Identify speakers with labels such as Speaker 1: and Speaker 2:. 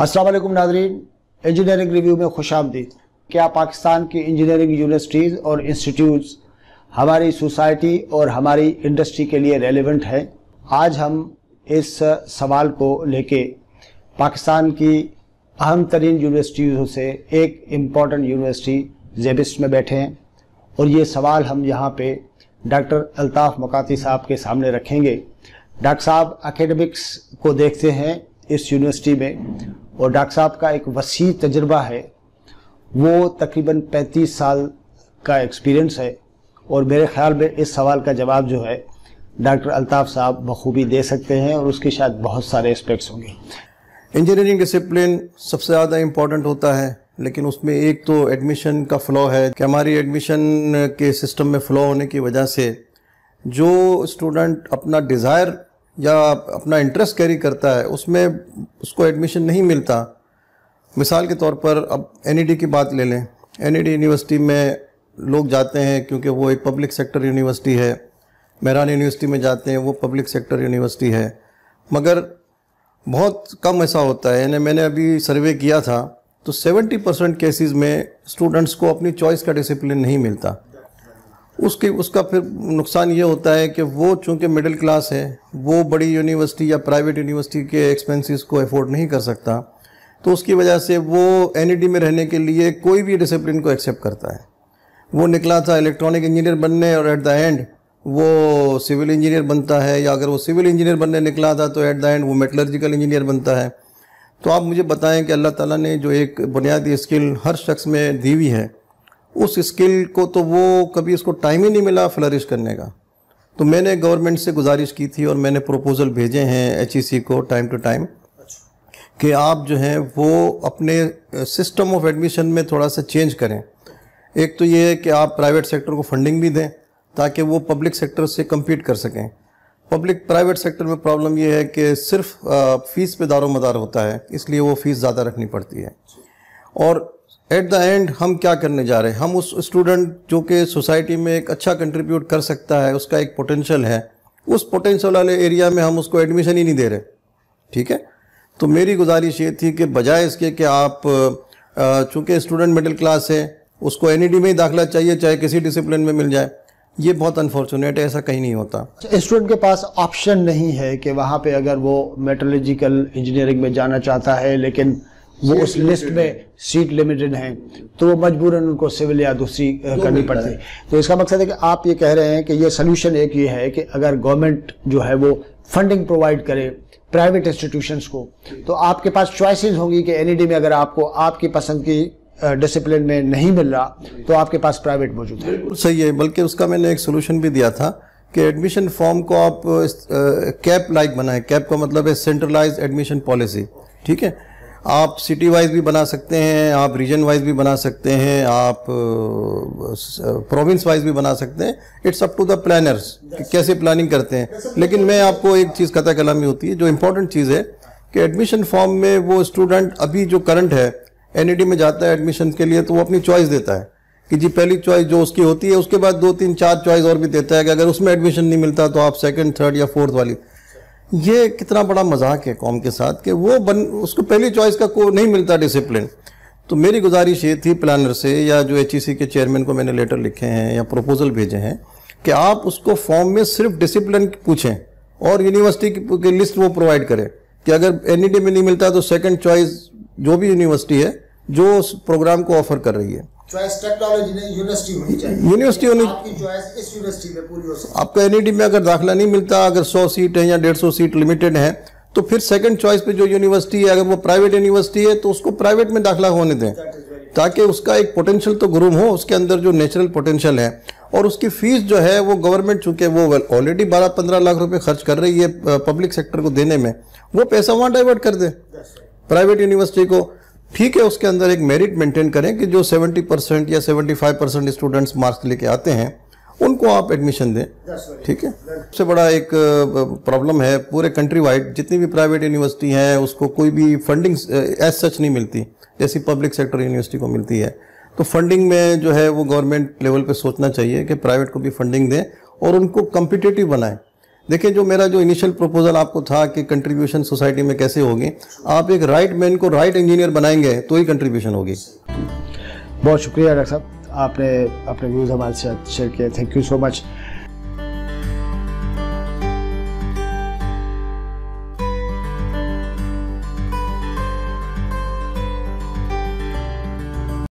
Speaker 1: असलम नाजरीन engineering review में खुश आमदीद क्या पाकिस्तान की इंजीनियरिंग यूनिवर्सिटीज़ और इंस्टीट्यूट्स हमारी सोसाइटी और हमारी इंडस्ट्री के लिए रेलिवेंट हैं आज हम इस सवाल को लेके पाकिस्तान की अहम तरीन यूनिवर्सिटीजों से एक इम्पॉर्टेंट यूनिवर्सिटी जेबिस्ट में बैठे हैं और ये सवाल हम यहाँ पे डॉक्टर अल्ताफ़ मकाती साहब के सामने रखेंगे डॉक्टर साहब अकेडमिक्स को देखते हैं इस यूनिवर्सिटी में और डॉक्टर साहब का एक वसी तजर्बा है वो तकरीबन 35 साल का एक्सपीरियंस है और मेरे ख्याल में इस सवाल का जवाब जो है डॉक्टर अल्ताफ़
Speaker 2: साहब बखूबी दे सकते हैं और उसके शायद बहुत सारे एस्पेक्ट्स होंगे इंजीनियरिंग डिसिप्लिन सबसे ज़्यादा इम्पोर्टेंट होता है लेकिन उसमें एक तो एडमिशन का फ़्लो है कि हमारी एडमिशन के सिस्टम में फ़्लो होने की वजह से जो स्टूडेंट अपना डिज़ायर या अपना इंटरेस्ट कैरी करता है उसमें उसको एडमिशन नहीं मिलता मिसाल के तौर पर अब एन e की बात ले लें एन यूनिवर्सिटी e में लोग जाते हैं क्योंकि वो एक पब्लिक सेक्टर यूनिवर्सिटी है मेहरान यूनिवर्सिटी में जाते हैं वो पब्लिक सेक्टर यूनिवर्सिटी है मगर बहुत कम ऐसा होता है यानी मैंने अभी सर्वे किया था तो 70 परसेंट केसेज़ में स्टूडेंट्स को अपनी चॉइस का डिसिप्लिन नहीं मिलता उसकी उसका फिर नुकसान ये होता है कि वो चूँकि मिडिल क्लास है वो बड़ी यूनिवर्सिटी या प्राइवेट यूनिवर्सिटी के एक्सपेंसेस को अफोर्ड नहीं कर सकता तो उसकी वजह से वो एन e में रहने के लिए कोई भी डिसिप्लिन को एक्सेप्ट करता है वो निकला था इलेक्ट्रॉनिक इंजीनियर बनने और एट द एंड वो सिविल इंजीनियर बनता है या अगर वो सिविल इंजीनियर बनने निकला था तो एट द एंड वो मेटलर्जिकल इंजीनियर बनता है तो आप मुझे बताएं कि अल्लाह ताला ने जो एक बुनियादी स्किल हर शख्स में दी हुई है उस स्किल को तो वो कभी उसको टाइम ही नहीं मिला फ्लरिश करने का तो मैंने गवर्नमेंट से गुजारिश की थी और मैंने प्रपोज़ल भेजे हैं एच e को टाइम टू टाइम कि आप जो हैं वो अपने सिस्टम ऑफ एडमिशन में थोड़ा सा चेंज करें एक तो ये है कि आप प्राइवेट सेक्टर को फंडिंग भी दें ताकि वो पब्लिक सेक्टर से कम्पीट कर सकें पब्लिक प्राइवेट सेक्टर में प्रॉब्लम ये है कि सिर्फ फ़ीस पे मदार होता है इसलिए वो फ़ीस ज़्यादा रखनी पड़ती है और एट द एंड हम क्या करने जा रहे हैं हम उस स्टूडेंट जो कि सोसाइटी में एक अच्छा कंट्रीब्यूट कर सकता है उसका एक पोटेंशियल है उस पोटेंशियल वाले एरिया में हम उसको एडमिशन ही नहीं दे रहे ठीक है तो मेरी गुजारिश ये थी कि बजाय इसके कि आप चूँकि स्टूडेंट मिडिल क्लास है उसको एन e में ही दाखिला चाहिए चाहे किसी डिसिप्लिन में मिल जाए ये बहुत अनफॉर्चुनेट है ऐसा कहीं नहीं होता अच्छा, स्टूडेंट के पास
Speaker 1: ऑप्शन नहीं है कि वहाँ पे अगर वो मेटोलॉजिकल इंजीनियरिंग में जाना चाहता है लेकिन वो उस लिस्ट में सीट लिमिटेड हैं तो वो मजबूरन उनको सिविल या दूसरी करनी पड़ती है तो इसका मकसद है कि आप ये कह रहे हैं कि ये सोल्यूशन एक ये है कि अगर गवर्नमेंट जो है वो फंडिंग प्रोवाइड करे प्राइवेट इंस्टीट्यूशंस को तो आपके पास चॉइसेस होंगी कि
Speaker 2: एनईडी e में अगर आपको आपकी पसंद की डिसिप्लिन में नहीं मिल रहा तो आपके पास प्राइवेट मौजूद है सही है बल्कि उसका मैंने एक सोल्यूशन भी दिया था कि एडमिशन फॉर्म को आप कैप लाइक बनाए कैप का मतलब है सेंट्रलाइज एडमिशन पॉलिसी ठीक है आप सिटी वाइज भी बना सकते हैं आप रीजन वाइज भी बना सकते हैं आप प्रोविंस वाइज भी बना सकते हैं it's up to the planners कैसे प्लानिंग करते हैं लेकिन मैं आपको एक चीज़ कथा कलामी होती है जो इम्पोर्टेंट चीज़ है कि एडमिशन फॉर्म में वो स्टूडेंट अभी जो करंट है एन e में जाता है एडमिशन के लिए तो वो अपनी चॉइस देता है कि जी पहली चॉइस जो उसकी होती है उसके बाद दो तीन चार चॉइस और भी देता है कि अगर उसमें एडमिशन नहीं मिलता तो आप सेकंड थर्ड या फोर्थ वाली ये कितना बड़ा मजाक है कौम के साथ कि वो बन उसको पहली चॉइस का को नहीं मिलता डिसिप्लिन तो मेरी गुजारिश ये थी प्लानर से या जो एच e के चेयरमैन को मैंने लेटर लिखे हैं या प्रपोजल भेजे हैं कि आप उसको फॉर्म में सिर्फ डिसिप्लिन पूछें और यूनिवर्सिटी की लिस्ट वो प्रोवाइड करें कि अगर एन में नहीं मिलता तो सेकेंड चॉइस जो भी यूनिवर्सिटी है जो उस प्रोग्राम को ऑफर कर रही है
Speaker 1: चॉइस टेक्नोलॉजी यूनिवर्सिटी होनी चाहिए यूनिवर्सिटी होनी आपकी
Speaker 2: चॉइस इस यूनिवर्सिटी में पूरी हो सकती आपको e में अगर दाखिला नहीं मिलता अगर 100 सीट है या 150 सीट लिमिटेड है तो फिर सेकंड चॉइस पे जो यूनिवर्सिटी है अगर वो प्राइवेट यूनिवर्सिटी है तो उसको प्राइवेट में दाखिला होने दें ताकि उसका एक पोटेंशियल तो ग्रूम हो उसके अंदर जो नेचुरल पोटेंशियल है और उसकी फीस जो है वो गवर्नमेंट चूंकि वो ऑलरेडी बारह पंद्रह लाख रुपए खर्च कर रही है पब्लिक सेक्टर को देने में वो पैसा वहाँ डाइवर्ट कर दे प्राइवेट यूनिवर्सिटी को ठीक है उसके अंदर एक मेरिट मेंटेन करें कि जो 70 परसेंट या 75 परसेंट स्टूडेंट्स मार्क्स लेके आते हैं उनको आप एडमिशन दें ठीक है सबसे बड़ा एक प्रॉब्लम है पूरे कंट्री वाइड जितनी भी प्राइवेट यूनिवर्सिटी हैं उसको कोई भी फंडिंग एज सच नहीं मिलती जैसी पब्लिक सेक्टर यूनिवर्सिटी को मिलती है तो फंडिंग में जो है वो गवर्नमेंट लेवल पर सोचना चाहिए कि प्राइवेट को भी फंडिंग दें और उनको कम्पिटेटिव बनाएं देखिए जो मेरा जो इनिशियल प्रपोजल आपको था कि कंट्रीब्यूशन सोसाइटी में कैसे होगी आप एक राइट मैन को राइट इंजीनियर बनाएंगे तो ही कंट्रीब्यूशन होगी
Speaker 1: बहुत शुक्रिया डॉक्टर साहब आपने अपने व्यूज़ हमारे साथ शेयर किए थैंक यू सो मच